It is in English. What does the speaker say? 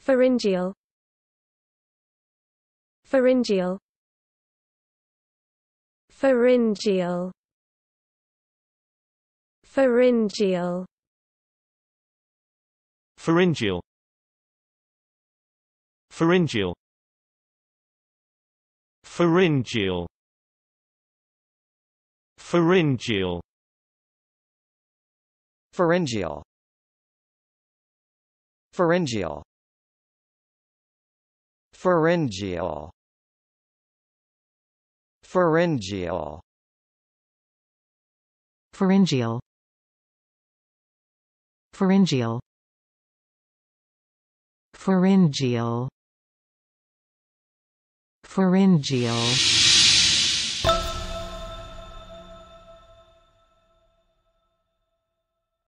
Pharyngeal Pharyngeal Pharyngeal Pharyngeal Pharyngeal Pharyngeal Pharyngeal Pharyngeal Pharyngeal Pharyngeal Pharyngeal Pharyngeal Pharyngeal Pharyngeal Pharyngeal Pharyngeal